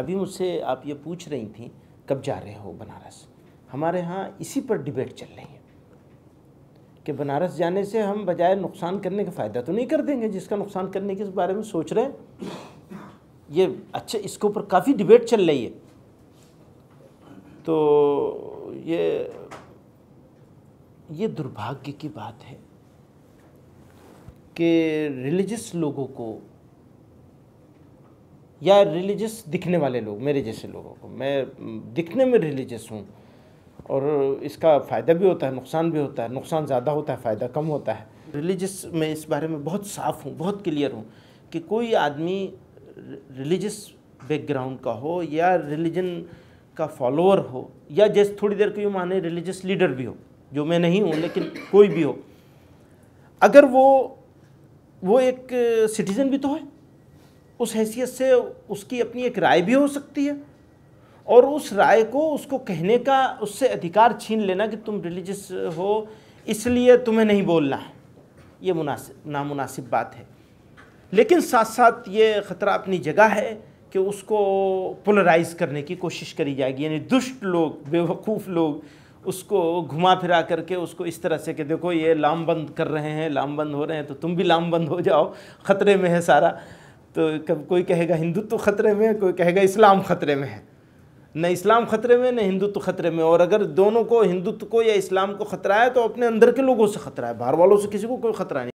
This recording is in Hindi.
अभी मुझसे आप ये पूछ रही थी कब जा रहे हो बनारस हमारे यहाँ इसी पर डिबेट चल रही है कि बनारस जाने से हम बजाय नुकसान करने का फ़ायदा तो नहीं कर देंगे जिसका नुकसान करने के बारे में सोच रहे हैं ये अच्छे इसके ऊपर काफ़ी डिबेट चल रही है तो ये ये दुर्भाग्य की बात है कि रिलीजस लोगों को या रिलीजियस दिखने वाले लोग मेरे जैसे लोगों को मैं दिखने में रिलीजियस हूँ और इसका फ़ायदा भी होता है नुकसान भी होता है नुकसान ज़्यादा होता है फ़ायदा कम होता है रिलीजियस मैं इस बारे में बहुत साफ़ हूँ बहुत क्लियर हूँ कि कोई आदमी रिलीजियस बैकग्राउंड का हो या रिलीजन का फॉलोअर हो या जैसे थोड़ी देर के यूँ माने रिलीजियस लीडर भी हो जो मैं नहीं हूँ लेकिन कोई भी हो अगर वो वो एक सिटीज़न भी तो है उस हैसियत से उसकी अपनी एक राय भी हो सकती है और उस राय को उसको कहने का उससे अधिकार छीन लेना कि तुम रिलीजस हो इसलिए तुम्हें नहीं बोलना है ये मुनासिब नामुनासिब बात है लेकिन साथ साथ ये ख़तरा अपनी जगह है कि उसको पोलराइज करने की कोशिश करी जाएगी यानी दुष्ट लोग बेवकूफ़ लोग उसको घुमा फिरा करके उसको इस तरह से कि देखो ये लामबंद कर रहे हैं लामबंद हो रहे हैं तो तुम भी लामबंद हो जाओ ख़तरे में है सारा तो कब कोई कहेगा हिंदुत्व तो ख़तरे में कोई कहेगा इस्लाम ख़तरे में है न इस्लाम ख़तरे में न हिंदुत्व ख़तरे में और अगर दोनों को हिंदुत्व को या इस्लाम को ख़तरा है तो अपने अंदर के लोगों से ख़तरा है बाहर वालों से किसी को कोई ख़तरा नहीं